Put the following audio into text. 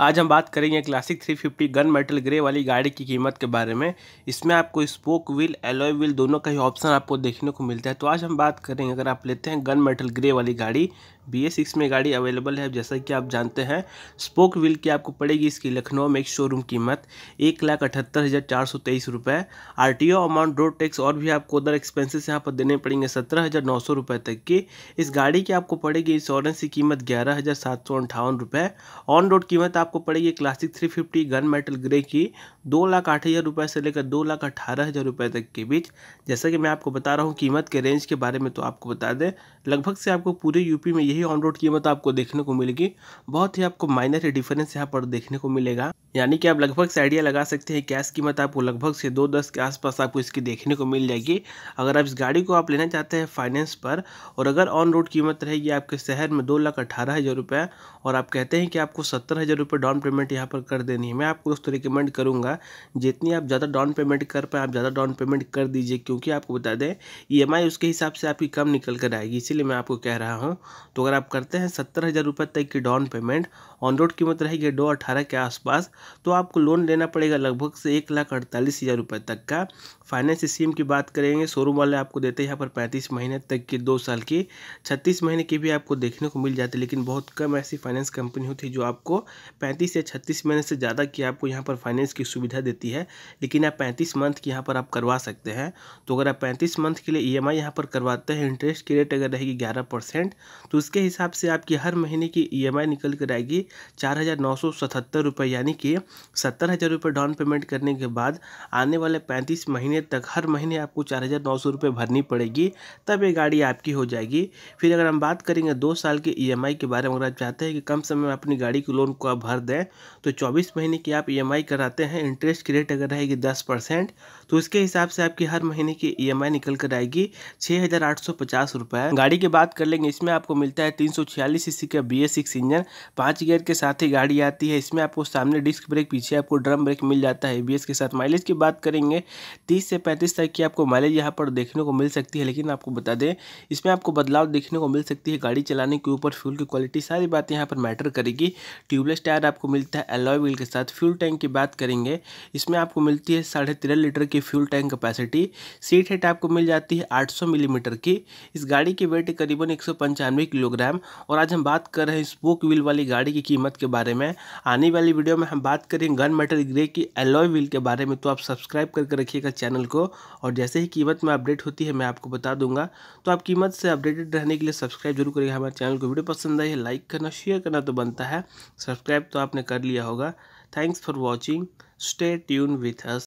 आज हम बात करेंगे क्लासिक 350 गन मेटल ग्रे वाली गाड़ी की कीमत के बारे में इसमें आपको स्पोक व्हील एलोय व्हील दोनों का ही ऑप्शन आपको देखने को मिलता है तो आज हम बात करेंगे अगर आप लेते हैं गन मेटल ग्रे वाली गाड़ी बी ए सिक्स में गाड़ी अवेलेबल है जैसा कि आप जानते हैं स्पोक व्हील की आपको पड़ेगी इसकी लखनऊ में एक शोरूम कीमत एक लाख अठहत्तर हज़ार चार सौ तेईस रुपये R T O amount road tax और भी आपको अदर एक्सपेंसेस यहाँ पर देने पड़ेंगे सत्रह हज़ार नौ सौ रुपये तक की इस गाड़ी की आपको पड़ेगी इंश्योरेंस की कीमत ग्यारह हज़ार सात सौ अंठावन रुपये ऑन रोड कीमत आपको पड़ेगी classic three fifty gun metal grey की दो लाख आठ हज़ार रुपये से लेकर दो लाख अठारह हज़ार रुपये तक के बीच जैसा कि मैं आपको बता रहा हूँ कीमत के रेंज के बारे में तो आपको बता दें लगभग से आपको पूरे यूपी में यही ही ऑन रोड कीमत आपको देखने को मिलेगी बहुत ही आपको माइनर ही डिफरेंस यहाँ पर देखने को मिलेगा यानी कि आप लगभग से आइडिया लगा सकते हैं कैश कीमत आपको लगभग से दो दस के आसपास आपको इसकी देखने को मिल जाएगी अगर आप इस गाड़ी को आप लेना चाहते हैं फाइनेंस पर और अगर ऑन रोड कीमत रहेगी आपके शहर में दो लाख अठारह हज़ार रुपये और आप कहते हैं कि आपको सत्तर हज़ार रुपये डाउन पेमेंट यहाँ पर कर देनी है मैं आपको दोस्तों रिकमेंड करूँगा जितनी आप ज़्यादा डाउन पेमेंट कर पाए आप ज़्यादा डाउन पेमेंट कर दीजिए क्योंकि आपको बता दें ई e उसके हिसाब से आपकी कम निकल कर आएगी इसीलिए मैं आपको कह रहा हूँ तो अगर आप करते हैं सत्तर हज़ार रुपये तक की डाउन पेमेंट ऑन रोड कीमत रहेगी दो अठारह के आसपास तो आपको लोन लेना पड़ेगा लगभग से एक लाख अड़तालीस हज़ार रुपये तक का फाइनेंस स्कीम की बात करेंगे शोरूम वाले आपको देते हैं यहाँ पर पैंतीस महीने तक की दो साल की छत्तीस महीने की भी आपको देखने को मिल जाती है लेकिन बहुत कम ऐसी फाइनेंस कंपनी होती है जो आपको पैंतीस या छत्तीस महीने से ज़्यादा की आपको यहाँ पर फाइनेंस की सुविधा देती है लेकिन आप पैंतीस मंथ की यहाँ पर आप करवा सकते हैं तो अगर आप पैंतीस मंथ के लिए ई एम आई यहाँ पर करवाते हैं इंटरेस्ट की रेट अगर रहेगी ग्यारह परसेंट तो उस इसके हिसाब से आपकी हर महीने की ईएमआई e निकल कर आएगी चार हज़ार नौ सौ सतहत्तर रुपये यानी कि सत्तर हज़ार रुपये डाउन पेमेंट करने के बाद आने वाले पैंतीस महीने तक हर महीने आपको चार हज़ार नौ सौ रुपये भरनी पड़ेगी तब ये गाड़ी आपकी हो जाएगी फिर अगर हम बात करेंगे दो साल के ई e के बारे में अगर आप चाहते हैं कि कम समय में अपनी गाड़ी के लोन को आप भर दें तो चौबीस महीने की आप ई e कराते हैं इंटरेस्ट की रेट अगर रहेगी दस परसेंट तो इसके हिसाब से आपकी हर महीने की ई निकल कर आएगी छः हज़ार आठ सौ पचास गाड़ी की बात कर लेंगे इसमें आपको मिलता है मिलता है तीन सौ छियालीस सीसी का बी एस सिक्स इंजन पाँच गियर के साथ ही गाड़ी आती है इसमें आपको सामने डिस्क ब्रेक पीछे आपको ड्रम ब्रेक मिल जाता है बी के साथ माइलेज की बात करेंगे तीस से पैंतीस तक की आपको माइलेज यहाँ पर देखने को मिल सकती है लेकिन आपको बता दें इसमें आपको बदलाव देखने को मिल सकती है गाड़ी चलाने के ऊपर फ्यूल की क्वालिटी सारी बातें यहाँ पर मैटर करेगी ट्यूबलेस टायर आपको मिलता है एलॉय व्हील के साथ फ्यूल टैंक की बात करेंगे इसमें आपको मिलती है साढ़े तेरह लीटर की fuel tank capacity seat height आपको मिल जाती है आठ सौ मिलीमीटर की इस गाड़ी की वेट करीबन एक सौ पंचानवे किलो किलोग्राम और आज हम बात कर रहे हैं स्पोक व्हील वाली गाड़ी की कीमत के बारे में आने वाली वीडियो में हम बात करें गन मेटल ग्रे की एलॉय व्हील के बारे में तो आप सब्सक्राइब करके रखिएगा चैनल को और जैसे ही कीमत में अपडेट होती है मैं आपको बता दूंगा तो आप कीमत से अपडेटेड रहने के लिए सब्सक्राइब जरूर करिएगा हमारे चैनल को वीडियो पसंद आई है लाइक करना शेयर करना तो बनता है सब्सक्राइब तो आपने कर लिया होगा thanks for watching stay tune with us